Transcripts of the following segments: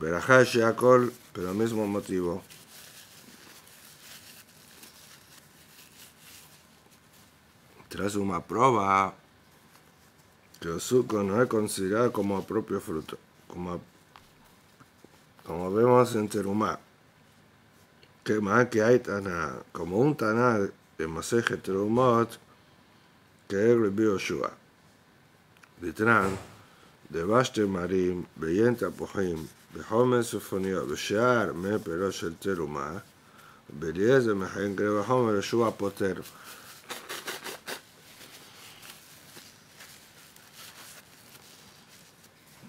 Berahash y Akol, pero mismo motivo. Tras una prueba que el suco no es considerado como propio fruto, como, como vemos en Terumá. Que más que hay Taná, como un Taná de Maseje Terumot, que es Rebbe de Litran, de Baste Marim, Beyenta Pohim, בחומר סופוניות, בשער מפירו של תרומה, בליעזר מכהן קרב החומר ישוע poter.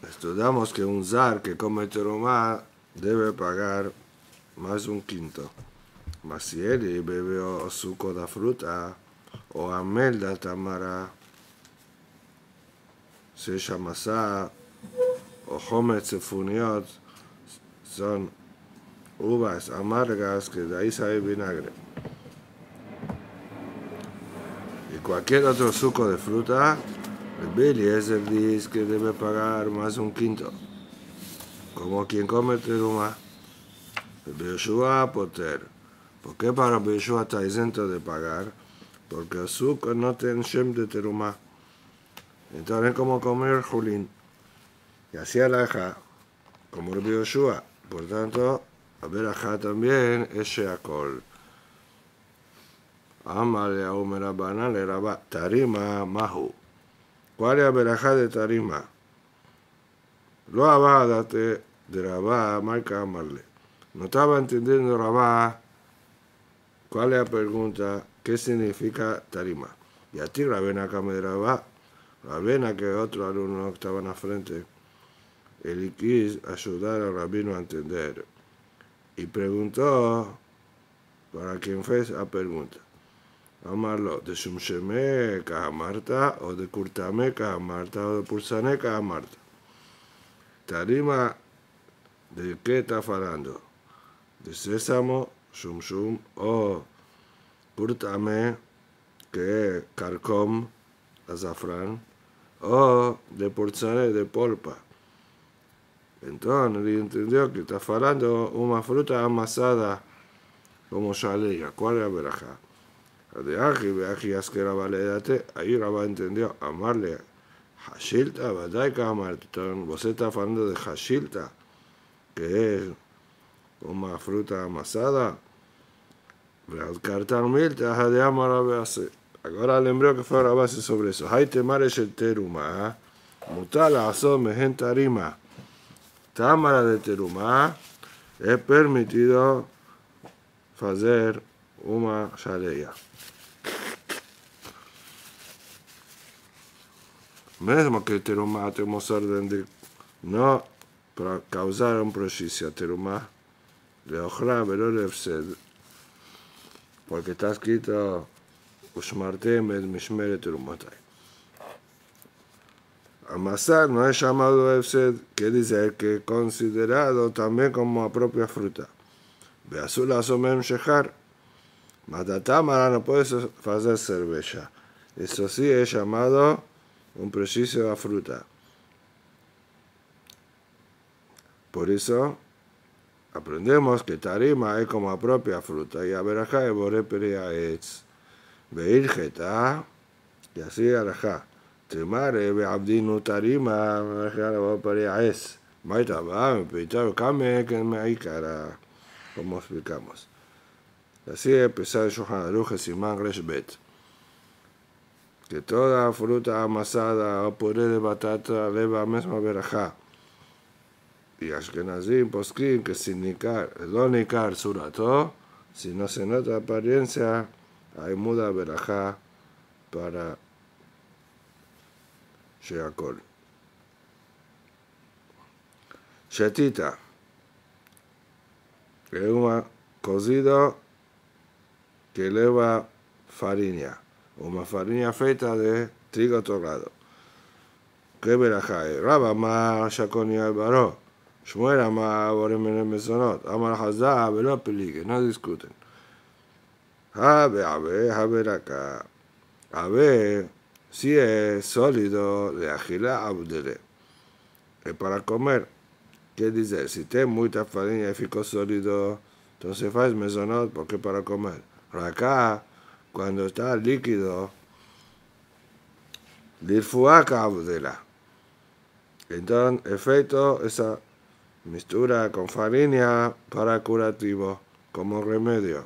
Estudamos que un zar que come terumá debe pagar más un quinto. Mas si él bebe o suco de fruta o de tamara, se llama Ohomets funiot son uvas amargas que de ahí sale vinagre. Y cualquier otro suco de fruta, el Billy es el que debe pagar más un quinto, como quien come teruma. beishua Poter. ¿Por qué para Beshua está dentro de pagar? Porque el suco no tiene shem de teruma. Entonces, como comer Julín. Y hacía laja como vio Shua, Por tanto, a acá también es Sheakol. Amale a Umerabana le rabá. Tarima Mahu. ¿Cuál es la de Tarima? Lo abadate de Rabá, marca Amarle. No estaba entendiendo Rabá. ¿Cuál es la pregunta? ¿Qué significa tarima? Y a ti, Rabena Rabá. Rabena, que otro alumno que estaban la frente, él quiso ayudar al rabino a entender y preguntó para quien fez la pregunta. Amarlo, de Shumsheme Marta o de Kurtame Marta o de Pursane Cajamarta. Tarima, ¿de qué está hablando? De sésamo, Shumshum o Kurtame, que es Carcom, azafrán, o de Porzane de polpa. Entonces él entendió que está falando una fruta amasada, como ya leía, ¿cuál era verajá? De Aji, que Askera, Valedate, ahí Rabá entendió, amarle Hashilta, Badaika, entonces vos está hablando de Hashilta, que es una fruta amasada, Cartar Milta, de Amarabease. Ahora lembró que fue base sobre eso. Hay temares el teruma, ¿ah? mutala, asome, gente arima. Támara de Terumá, es permitido hacer una shaleya. Mesmo que Terumá te orden de no para causar un prejuicio Terumá, le ojra le porque está escrito, Ushmartem es mishmere Terumatai amasar no es llamado Efsed, que dice que que considerado también como a propia fruta. Beazul asomem mas Matatámara no puede hacer cerveza. Eso sí es llamado un preciso a fruta. Por eso aprendemos que tarima es como a propia fruta y a verajá e boré perea es. y así arajá. Tremare, abdino Tarima, que que me hay cara, como explicamos. Así empezar Shohan de Simán Bet. Que toda fruta amasada o puré de batata leva a misma verajá. Y Ashkenazim, Poskin, que sin nicar, el si no se nota apariencia, hay muda verajá para הכל. שתית. ראומה קוזידו כלבה פריניה, leva פריניה פייטה זה טריגו טורדו. trigo החי, רב אמר שהכל נהיה ברו, שמואל אמר עבורים מיני מזונות, אמר חזה ולא פליגן, נא דיסקוטן. הווה עווה, הווה לקה. עבה Si es sólido, le agila abdere. Es para comer. ¿Qué dice? Si tiene mucha farina y fico sólido, entonces faz mesonot porque para comer. Pero acá, cuando está líquido, dirfuaca abdela. Entonces, efecto, esa mistura con farina para curativo, como remedio.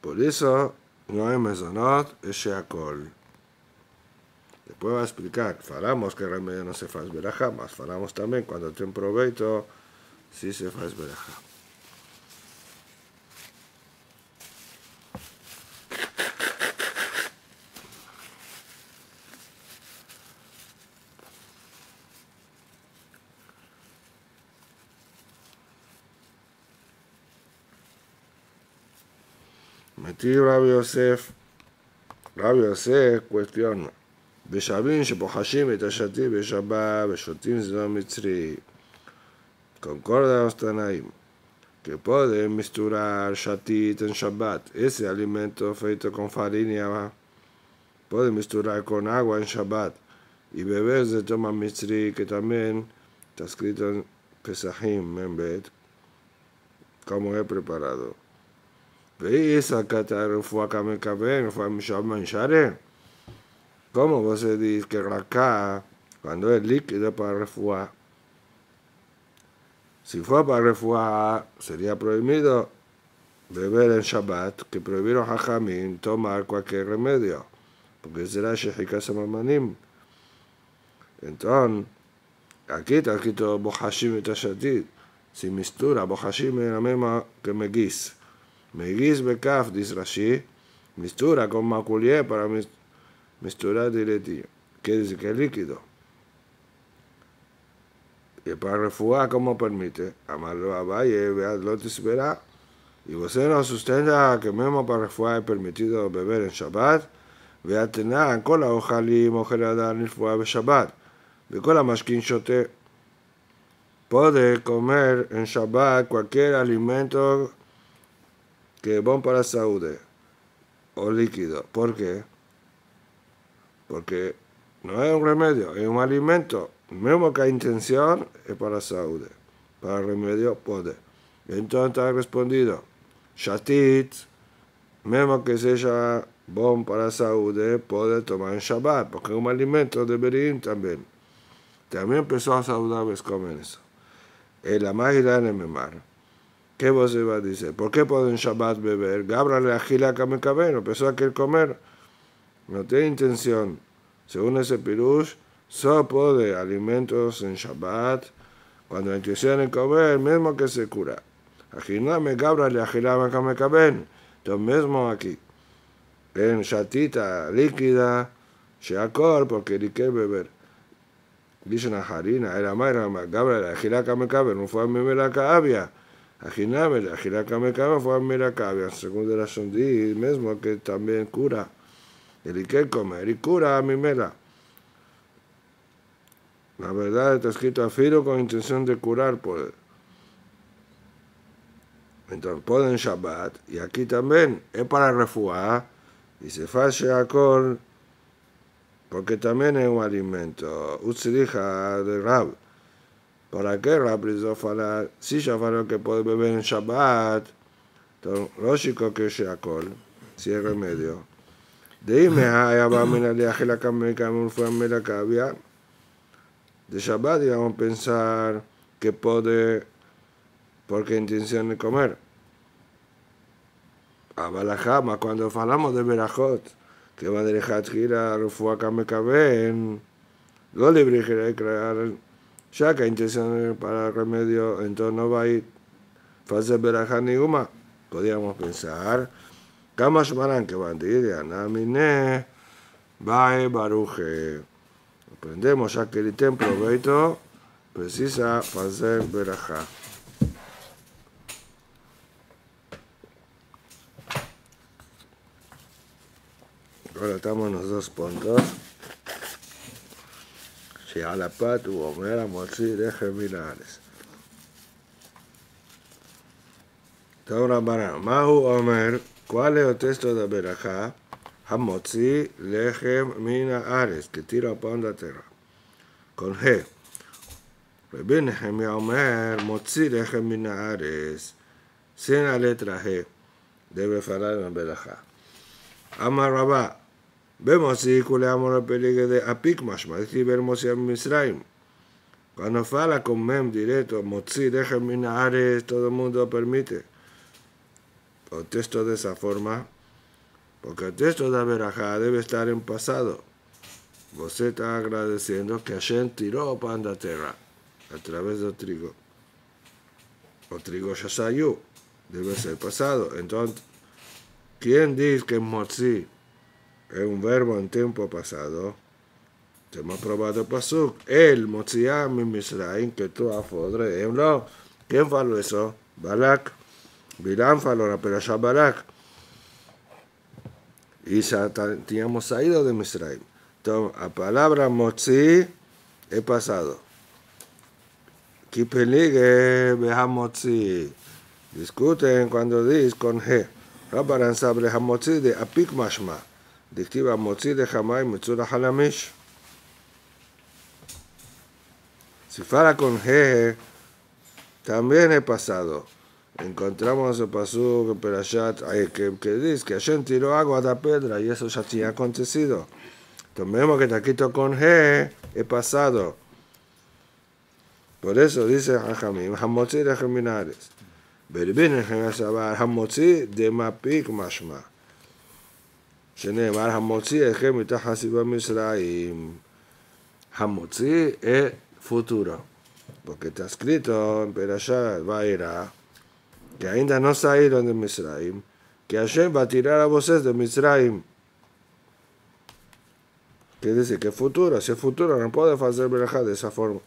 Por eso, No hay mesonot, es Sheakol. Después va a explicar, falamos que remedio no se faz verajá, más falamos también cuando te proveito, si se faz verajá. לפי yosef. Yosef, yosef, Yosef cuestiona, ושבים שבוחשים את Tanaim, que pueden misturar shatit en Shabbat, ese alimento feito con farina, pueden misturar con agua en Shabbat y beber de toma mitri, que también está escrito en Pesahim, Membet, como he preparado. Esa fue que me caben, fue ¿Cómo vos decís que acá, cuando es líquido para refugiar? Si fue para refugiar, sería prohibido beber en Shabbat, que prohibieron a Jamín tomar cualquier remedio, porque será Shehikasa Mamanim. Entonces, aquí está escrito Bohashim y Tashatit. Si mistura Bohashim es la misma que Megis. Megis Bekaf, dice Rashi, mistura con maculier para misturar diletillo. ¿Qué dice? Que es líquido. Y para refugiar como permite, amarlo a valle, veadlo, te espera. Y usted no sustenta que mismo para refugiar es permitido beber en Shabbat, והתנא, כל ni אוכל en רפואה בשבת, con la masquinchote Puedes comer en Shabbat cualquier alimento que es bon para la salud o líquido. ¿Por qué? Porque no es un remedio, es un alimento. Mismo que la intención es para la salud, para remedio puede. Entonces ha respondido, chatit, mismo que sea bon para la salud, puede tomar en Shabbat, porque es un alimento de Berín también. También personas saludables comen eso. Y la magia en mi ¿Qué vos va a decir? ¿Por qué pueden Shabbat beber? Gabra le agila a empezó a querer comer. No tiene intención. Según ese pirush, sopo de alimentos en Shabbat, cuando intención en comer, mismo que se cura. Ajiname Gabra le agilaba a mismo aquí. En chatita líquida, Sheakor, porque ni quiere beber. Dice una harina, era más, era más, Gabra le agilaba no fue a beber la cabia. Ajinábel, Ajilácamecaba foi a Miracabia, según de la Sondí, mesmo que también cura. Ele que comer e cura a mimela. Na verdade está escrito a Firo con intención de curar por él. Entonces, pueden Shabbat, y aquí también é para refugiar, e se faz a porque también é un alimento. Utsiriha de Rab. ¿Para qué Rabbi falar? Si ya falaron que puede beber en Shabbat, entonces, lógico que se acol, si es remedio. Dime, allá va a mirar la camisa, fue la cabia. De Shabbat íbamos a pensar que puede, porque intención de comer. A Balajama, cuando hablamos de Berajot, que va a dejar gira, fue a Kamekaben, lo libre crear ya que hay intención para el remedio, entonces no va a ir fase verajá ninguna. Podríamos pensar, Kama Shumaran que va Anamine, Bae Baruje. Aprendemos ya que el templo Beito precisa fase verajá. Ahora estamos en los dos puntos a la a o Omer met la Geminares. ahora. Mahu Omer, ¿cuál es el texto de Berajá? Hamotzi Lehem Mina Ares, que tira pan de tierra. Con G. Rabbi Nehemia Omer, Motzi lechem Mina Ares, sin la letra G, debe falar en Berajá. Amaraba. Vemos así, culeamos la película de Apik Mashma, vemos si a Misraim. Cuando fala con Mem directo, mozzi deja minares, todo el mundo permite. Contesto de esa forma, porque el texto de Averajá debe estar en pasado. Vos está agradeciendo que Hashem tiró pan de tierra a través del trigo. O trigo Shasayu debe ser pasado. Entonces, ¿quién dice que mozzi es un verbo tiempo tiempo pasado. probado probado pasuk. El motziam misraim que tú afodre lo. ¿Quién faló eso? Balak. Bilán faló la ya Balak. Y ya teníamos salido de Misraim. Entonces, la palabra motzi es pasado. Que peligue, motzi. Discuten cuando dice con G. Rabaran sabre hamotzi de apik mashma dictiva motzi jamá y mitsura halamish. Si fuera con jeje, también he pasado. Encontramos el pasú que, que dice que ayer tiró agua a la piedra y eso ya tenía acontecido. Tomemos que taquito con jeje, he pasado. Por eso dice Jamim, Hamotzi de Geminares. Berbin en Geminares, Hamotzi de Mapik Mashma. Hamotzi המוציא אתכם מתחת סיבה Misraim? Hamotzi es futuro. Porque está escrito en a Vaera que ainda no salieron de Misraim, que Hashem va a tirar a voces de Misraim. Que dice que futuro, si es futuro, no puede hacer verajá de esa forma.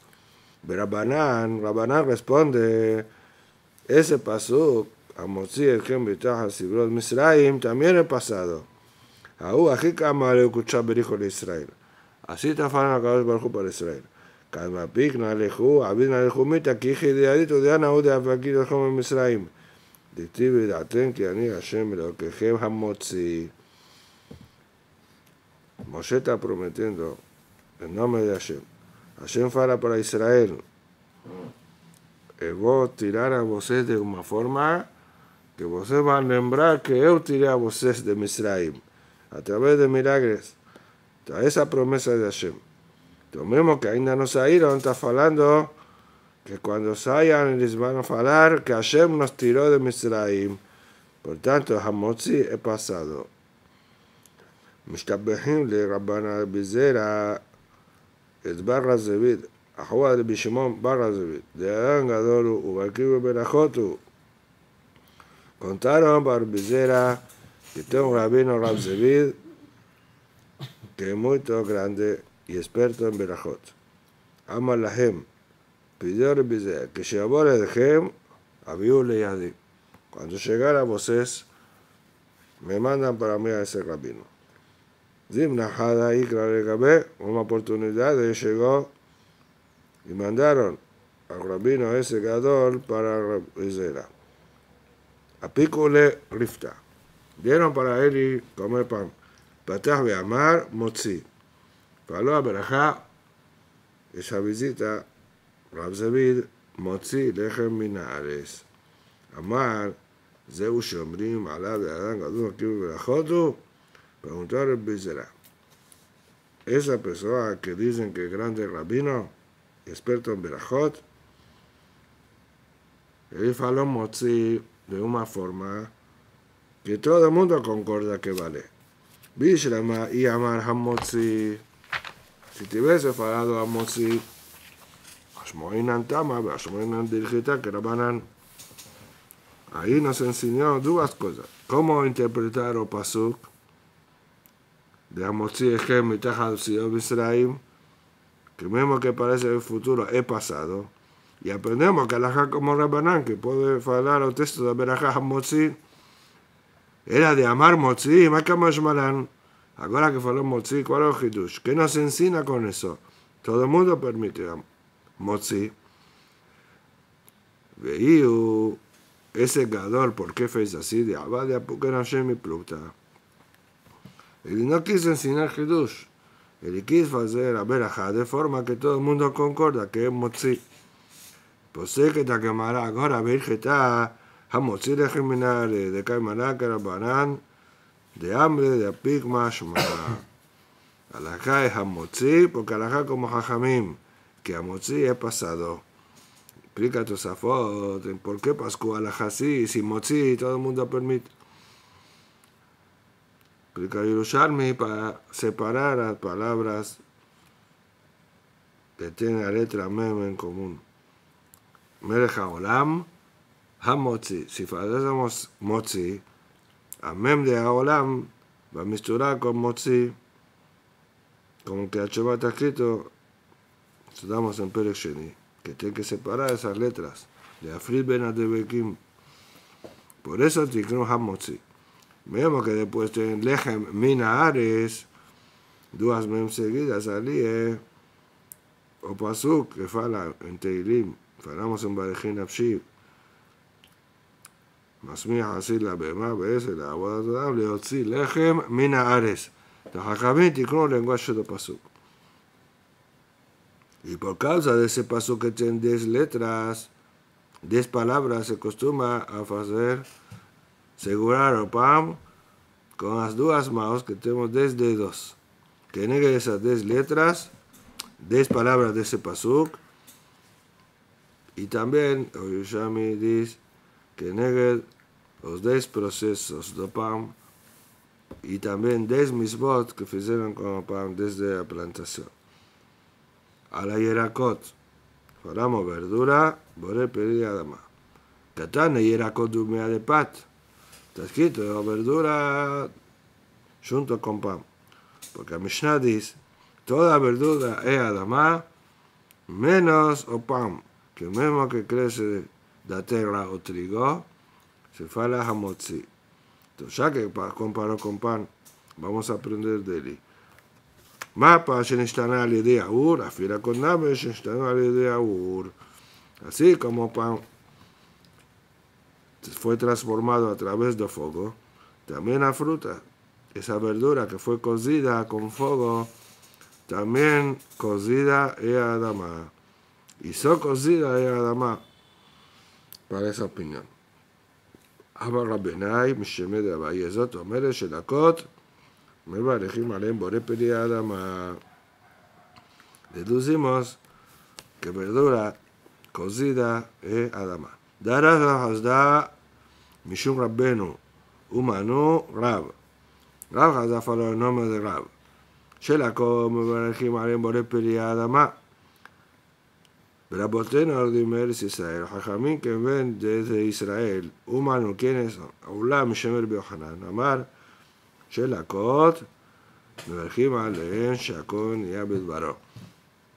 Pero Rabanán responde, ese pasó, Hamotzi, el Misraim, también es pasado. Israel. Así está acá Akadosh barco para Israel. Kadmapik, Nalehu, Abid mete aquí Kije de Adito, de Ana, Ode, Afakir, Hom, Misraim. aten דכתיב ידעתם Hashem lo que אלוקיכם המוציא. Moshe está prometiendo en nombre de Hashem. Hashem fala para Israel. vos tirar a vocês de una forma que van a lembrar que yo tiré a vocês de Misraim a través de milagres, a esa promesa de Hashem. Tomemos mismo que ainda não saíram, está falando que cuando quando saiam eles a hablar que Hashem nos tiró de Misraim. Portanto, Hamotzi é passado. משתבחים לרבן רבי זרע, את בר הזווית, אחוה רבי שמעון בר de דהן גדול הוא וברכיב וברכות הוא. קונטרום בר בזרע que tengo un rabino Ramzevid que es muy todo grande y experto en Berajot. Ama la Hem. Pidió que llevara de Hem a Yadi. Cuando llegara a me mandan para mí a ese rabino. Dimnahada y gabé una oportunidad, él llegó y mandaron al rabino ese Gadol para A apícule Rifta. Dieron para él y comer pan. viendo Amar Motzi. Faló a Berajá, esa visita, Rabzevid, Motzi Lejem Minares. Amar, Zeus Shomrim, Alá de Adán, Gadú, Kibu Berajotu, preguntó a Rebizera. Esa persona que dicen que es grande rabino, experto en Berajot, él faló Mozzi de una forma que todo el mundo concorda que vale. Vishrama y Amar Hamotzi. Si te hubiese falado Hamotzi, Ashmoinan Tama, Ashmoinan Dirgita, que Rabanan. Ahí nos enseñó dos cosas. Cómo interpretar o pasuk de Hamotzi Echem Mitajal Siob Israel, que mismo que parece el futuro, he pasado. Y aprendemos que la como Rabanan, que puede falar el texto de Berajá Hamotzi, era de amar Motzi, malan. Ahora que faló Motzi, ¿cuál es el Hidush? ¿Qué nos enseña con eso? Todo el mundo permite Motzi. veíu ese Gador, ¿por qué fez así? De Abadia, porque no mi pluta Él no quiso enseñar Hidush. Él quiso hacer a Berajá de forma que todo el mundo concorda que es Motzi. Pues sé que te quemará ahora, que está. Hamotzi geminare de Kaimanakara, Banán, de hambre, de apigma, shumara. Alajá es Hamotzi, porque alajá como Jajamim, que Hamotzi es pasado. Explica tu zafot, ¿por qué Pascu alajá sí, si Motzi todo el mundo permite? Explica Yerushalmi para separar las palabras que tienen la letra mem en común. mereja Olam, המוציא, ספרדס המוציא, המם העולם, במשולה con מוציא, como que Jehová está escrito, estudiamos en Pérez Sheni, que tiene que separar esas letras, de Afrid Ben Adebekim. Por eso Tikron Hamotzi. Vemos que después tienen Lejem Minares, dos mem seguidas ali, eh, o Pasuk, que fala en Teilim, falamos en Barejin Abshib, así la bema, ares. Y por causa de ese paso que tiene 10 letras, 10 palabras, se costuma a hacer segurar o pam con las dos manos que tenemos 10 dedos. Que negue esas 10 letras, 10 palabras de ese paso Y también, Oyushami dice que negue los 10 procesos de PAM y también 10 misbot que hicieron con PAM desde la plantación. A la Yerakot, faramo verdura, boré pedir qué Catane Yerakot dumia de pat, tasquito verdura junto con PAM. Porque Mishnah dice, toda verdura es adamá menos o PAM, que mismo que crece de la tierra o trigo, se fala hamotzi. Entonces, ya que comparó con pan, vamos a aprender de él. Mapa, de Afira con Así como pan fue transformado a través de fuego, también la fruta, esa verdura que fue cocida con fuego, también cocida es Adama. Y so cocida es Adama. Para esa opinión. אבל רבנאי משמד אביי זאת אומרת שלקות מברכין עליהם בורא פני האדמה. deducimos que verdura cocida es adama. Darás hasda mishum rabbenu umanu rab. Rab hasda faló el nombre de rab. Shelako mebarajim alem borepeli adama. ורבותינו הרדים מארץ ישראל, חכמים כבן דעת ישראל, אומן וכנס עולם משמר ביוחנן, אמר שלהקות מברכים עליהן שהכל נהיה בדברו.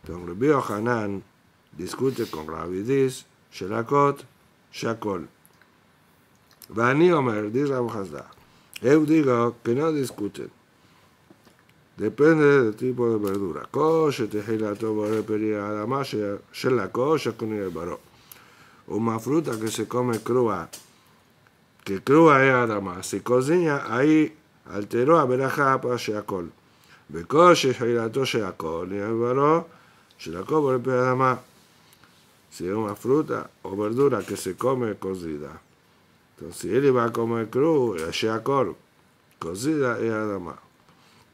תאמר רבי יוחנן דיסקוטה קונגרבי רבי דיס שלהקות שהכל. ואני אומר דיס רב חסדה, אהוב דיגו כנא דיסקוטן Depende del tipo de verdura. Coche, tobo, repería, además, la coche con el Una fruta que se come crua. que crua es además. Se cocina, ahí alteró a veraja para sheacol. Becoche, tejila, sheacol, y el baró, sheacol, repería, además. Si es una fruta o verdura que se come cocida. Entonces, si él va a comer se sheacol. Cocida es además.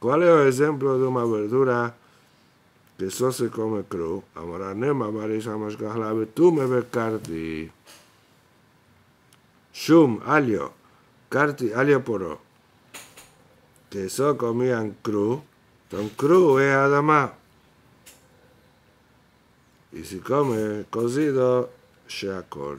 ¿Cuál es el ejemplo de una verdura que solo se come cru? Amaranema, ¡Tú me ves, Carti! Shum, alio, carti, alio poro. Que solo comían cru, tan cru es Adama! Y si come cocido, se acol.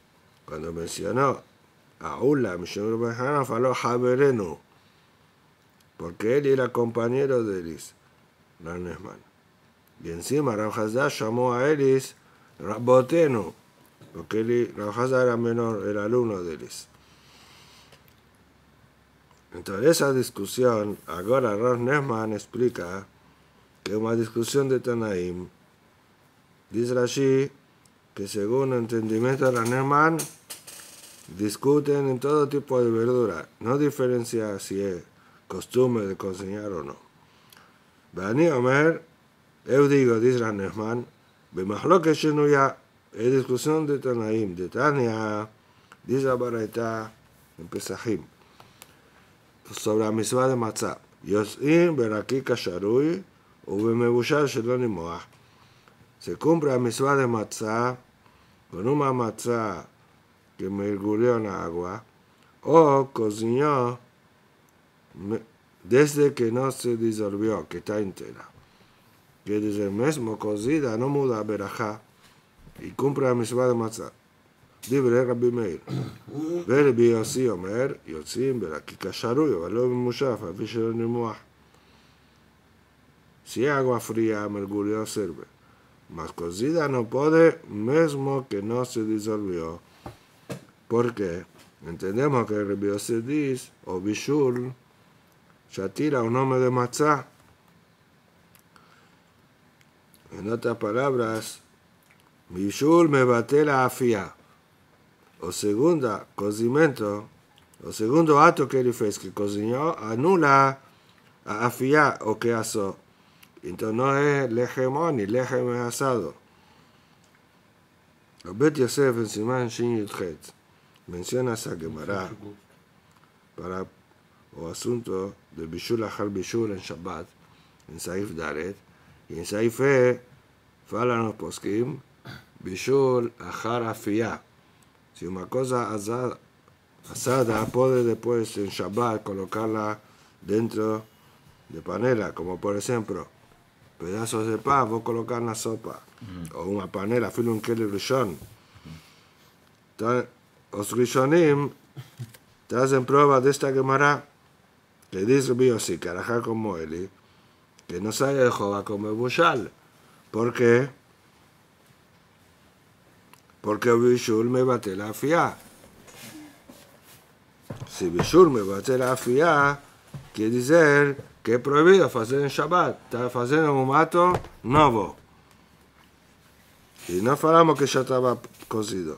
Cuando mencionó a Ula, Michel Benjamín, faló Haberenu porque él era compañero de Elis, Ranesman. Y encima Rabjazá llamó a Elis Rabotenu, porque Rabjazá era menor, el alumno de Elis. Entonces, esa discusión, ahora Ron explica que es una discusión de Tanaim. Dice allí que según el entendimiento de Ron Discuten en todo tipo de verduras. no diferencia si es costumbre de cocinar o no. Bani Omer, yo digo, dice la lo que Shenuya, es discusión de Tanaim, de Tania, dice Baraita, en Pesajim, sobre la misma de Matzah. Yosim Beraki Kasharui, Ubemebushal Moah. Se cumple la misma de Matzah con una Matzah, que mergulhó en agua o oh, cocinó desde que no se disolvió, que está entera. Que desde el mismo cocida no muda a verajá y cumple a misma de rabbi meir רבי o o יוסי אומר, יוצאים aquí שרוי, אבל mi ממושף, אבי שלא נמוח. Si agua fría mercurio sirve, mas cocida no puede, mismo que no se disolvió. Porque entendemos que el dice, o Bishul tira un nombre de Matzá. En otras palabras, Bishul me bate la afia. O segunda, cocimiento. O segundo acto que él fez, que cocinó, anula afia o que asó. Entonces no es lejemón ni lejeme asado. Yosef en Simán Shin menciona a Gemara para o asunto de Bishul Ahar Bishul en Shabbat, en Saif Daret, y en Saif E, falan los poskim, Bishul Ahar Afia. Si una cosa asada, asada puede después en Shabbat colocarla dentro de panela, como por ejemplo pedazos de pan, vos colocar una sopa, o una panela, filo un kelly brillón los Rishonim te hacen prueba de esta Gemara que dice Biosi, Carajá como Eli, que no sale de Jehová como Bushal. ¿Por qué? Porque Bishul me bate la fia. Si Bishul me bate la fia, quiere decir que es prohibido hacer en Shabbat, está haciendo un mato nuevo. Y no falamos que ya estaba cocido.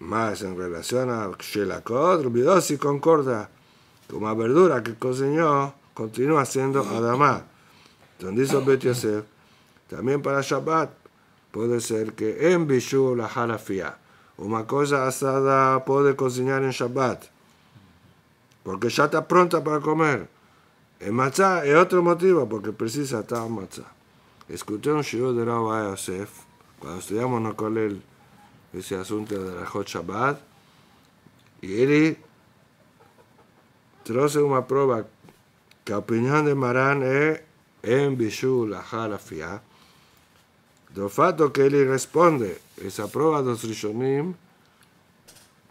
más en relación a Shelakot, Rubidosi concorda, con una verdura que cocinó continúa siendo Adamá. Donde dice Bet Yosef, también para Shabbat, puede ser que en Bishu la Harafia, una cosa asada puede cocinar en Shabbat, porque ya está pronta para comer. En Matzah es otro motivo, porque precisa estar Matzah. Escuché un shiur de Rabbi Yosef, cuando estudiamos en el ese asunto de la Hot Shabbat. Y él trae una prueba que la opinión de Marán es en la Jarafia. Del fato que él responde esa prueba de los Rishonim,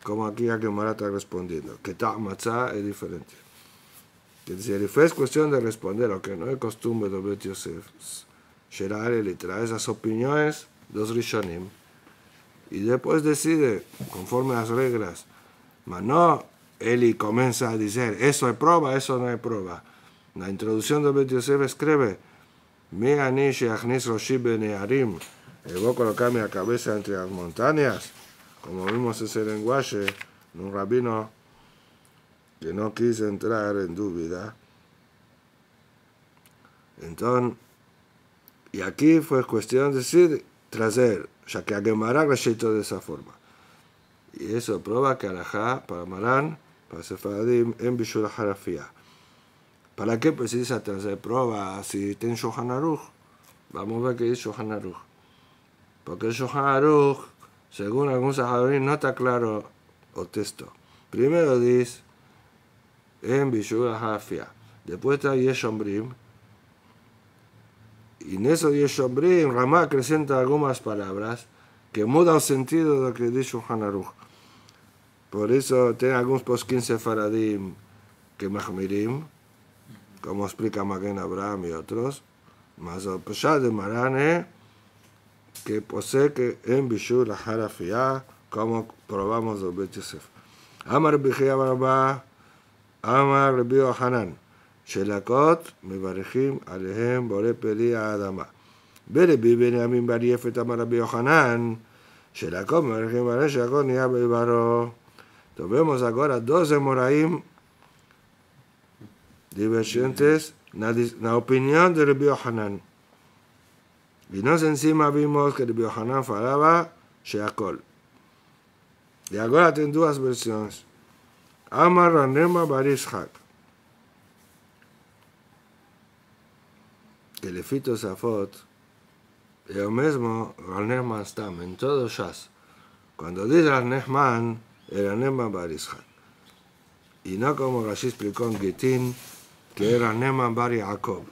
como aquí a Gemara está respondiendo, que Ta'matzah es diferente. Que si es cuestión de responder, lo que no es costumbre de Bet Yosef, él trae esas opiniones de los Rishonim y después decide conforme a las reglas. Mas no, él comienza a decir, eso es prueba, eso no es prueba. La introducción de Bet Yosef escribe, Mi ani sheachnis roshi ¿Voy a colocar mi cabeza entre las montañas, como vimos ese lenguaje un rabino que no quiso entrar en duda. Entonces, y aquí fue cuestión de decir, traer, ya que a he hecho de esa forma. Y eso prueba que Alajá para Marán, para Sefadim, en Bishul Harafia. ¿Para qué precisa traer prueba si ten en Vamos a ver qué es Shohan Porque Shohan según algunos saharín, no está claro el texto. Primero dice, en Bishul Harafia. Después está Yeshombrim. Y en nisso de Shobrim, Ramá acrecenta algunas palabras que mudan el sentido de lo que dijo Hanaruch. Por eso tiene algunos posquín faradim que mahmirim, como explica Maguen Abraham y otros, Mas el Pesha de Marane, que posee que en la Harafia, como probamos los Bet Yosef. Amar Bihia Barba, Amar a Hanan. שלקות, מברכים עליהם בורא פרי האדמה. ברבי בנימין בר יפת אמר רבי יוחנן, שלקות מברכים עליהם שלקות נהיה בעברו. Tomemos agora 12 moraim divergentes na, na opinión de Rabbi Hanan. Y nos encima vimos que Rabbi Hanan falaba Sheakol. Y ahora tienen dos versiones. Amar Ranema Barishak. efito לפי תוספות, lo mismo Rav Nehman Stam, en todo Jazz. Cuando dice Rav era Nehman Bar Y no como Rashi explicó en Gitin, que era Nehman Bar Yaakov.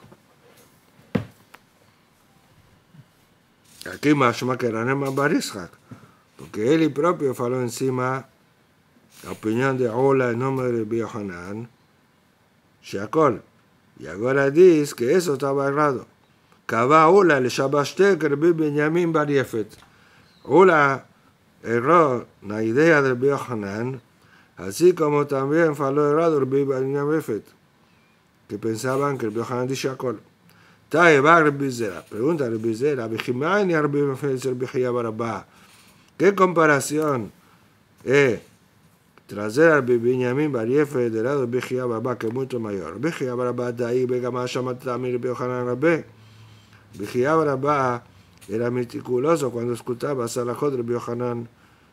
Aquí más que era Nehman Bar porque él propio faló encima la opinión de Ola en nombre de Biohanan, Shakol. Y ahora dice que eso estaba errado. Cava hola le shabashte Rabbi Benjamin Bar Yefet. Hola erró la idea de Rabbi Hanan, así como también faló errado Rabbi Benjamin Yefet, que pensaban que Rabbi Hanan dice Akol. Taeba Rabbi Zera. Pregunta Rabbi Zera, Bejimain y Rabbi Yefet Rabbi Hiyab Rabba. ¿Qué comparación? Eh, תרזל על בנימין בר יפה דרעי רבי חייא ברבא כמותו מיור. רבי חייא ברבא דאי בגמר שמעת תאמין רבי יוחנן רבי. רבי חייא ברבא era meticuloso זכותה escuchaba a רבי יוחנן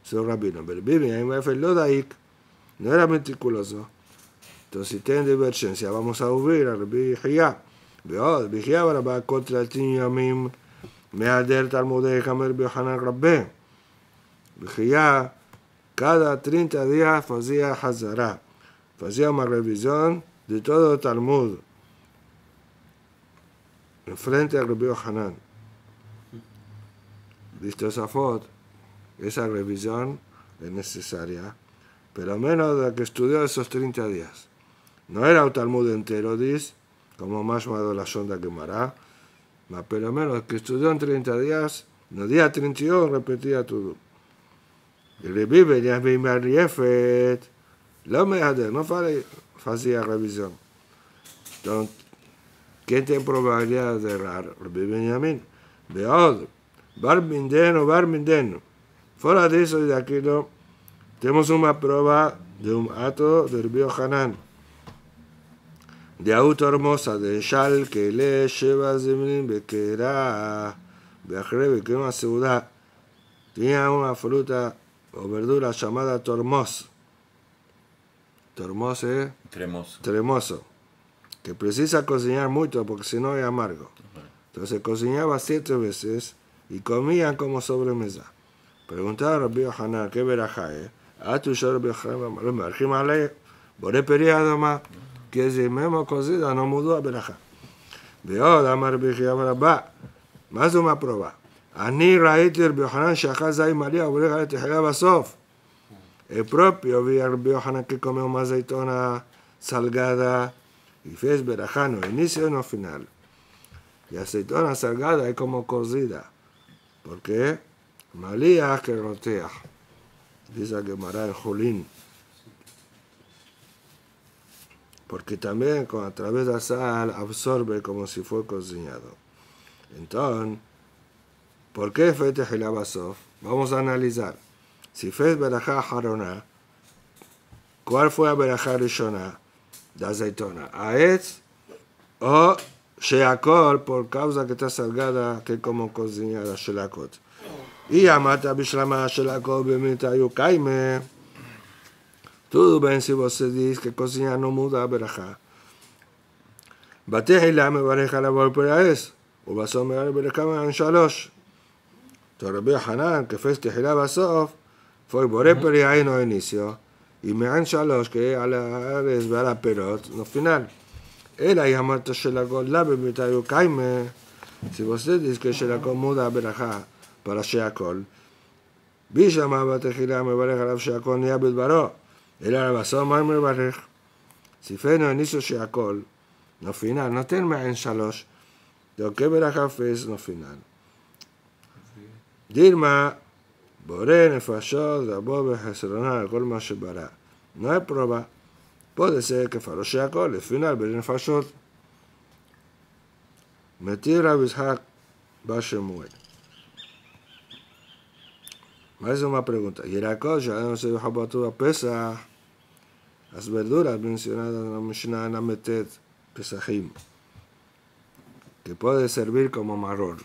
Yohanan, רבינו. rabino. בנימין בר יפה לא no era meticuloso. לא si תוסיתן דבר vamos a oír וביר רבי חייא. ועוד, בחייה ורבה קוטלתים ימים מהדר תלמודי חמר ביוחנן רבה. חייא cada 30 días hacía Hazara, Hacía una revisión de todo el Talmud, frente al Rabbi Hanan. esa foto, esa revisión es necesaria, pero menos de que estudió esos 30 días. No era un Talmud entero, dice, como más menos la sonda quemará, pero menos que estudió en 30 días, en el día 31 repetía todo. El Rebbe Benjamin Bar Yefet, no me no hacía revisión. Entonces, ¿quién tiene probabilidad de errar? Rebbe Benjamin. Veod, Bar Mindeno, Bar Mindeno. Fuera de eso y de aquello, tenemos una prueba de un acto del Rebbe Hanan. De auto hermosa, de Shal, que le lleva Zemlin, que es una ciudad. Tenía una fruta o verdura llamada tormoz. Tormoz es tremoso. tremoso. Que precisa cocinar mucho porque si no es amargo. Entonces cocinaba siete veces y comían como sobremesa. Preguntaba a Rabbi Hanan, ¿qué verajá es? Eh. Ah, tu yo Rabbi por el periodo más, que si hemos cocido? no mudó a verajá. Veo, dama Rabbi Hanan, va, más una prueba. אני Biohanan רבי יוחנן María, זין a וברך עליה תחיה sof, El propio Biohanan a que comió una aceitona salgada y fez verajano, inicio y no final. Y aceitona salgada es como cocida, porque María que rotea. Dice que Mará en Julín. Porque también a través de la sal absorbe como si fue cocinado. Entonces, ¿Por qué fue Tejilá Basov? Vamos a analizar. Si fue Berajá Haroná, ¿cuál fue a Berajá Rishoná de aceitona? ¿Aetz o Sheakol por causa que está salgada que como cocinada Shelakot? Y amata Bishlama Shelakot Bemitayu Kaime. Tudo bem se você diz que cozinhar não muda a Berajá. Batejilá me Berajá la volverá es. ובסוף מראה ברכה שלוש, רבי חנן כפס תחילה בסוף, פוי בורא פרי עין או איניסיו, אם מעין שלוש כאה על הארץ ועל הפירות, נופינן. אלא ימת של הגול, הגולה בביתה יוקיימה, כשל כשלקום מודע ברכה, פרשי הכל. בי שמע בתחילה מברך עליו שהכל נהיה בדברו, אלא על הבשור מה מברך? ציפינו הניסו שהכל, נופינן, נותן מעין שלוש, דוקא ברכה פס, נופינן. Dirma, Borén, bobe Dabob, Hezroná, Golma, Shebará. No hay prueba. Puede ser que Faroshea Gol, el final, Borén, Falló. Metir a Bishak, Bashemuel. Más una pregunta. Y era cosa, no se dejó a pesa. Las verduras mencionadas en la Mishnah meted Pesajim, que puede servir como marrón.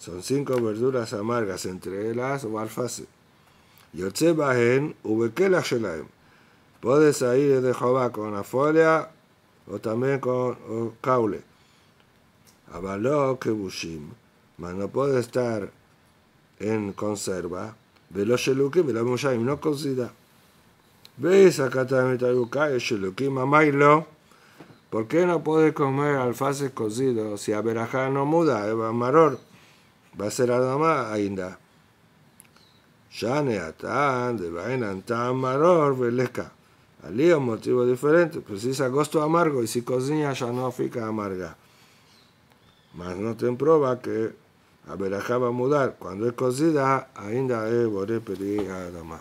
Son cinco verduras amargas, entre las barfase. y bahen ubekela shelaim. Puedes salir de Jehová con la folia o también con o caule. Avaló kebushim. Mas no puede estar en conserva. Velo shelukim, velo no cocida. ves acá también mamá shelukim, amailo? ¿Por qué no puede comer alfaces cocidos si verajá no muda, Eva Maror? va a ser más, Ainda. vaina, tan Maror, Velesca. Pues, Alí un motivo diferente, pues si es agosto amargo y si cocina ya no fica amarga. Mas no te prueba que a mudar. Cuando es cocida, ainda es eh, boré pedir a más.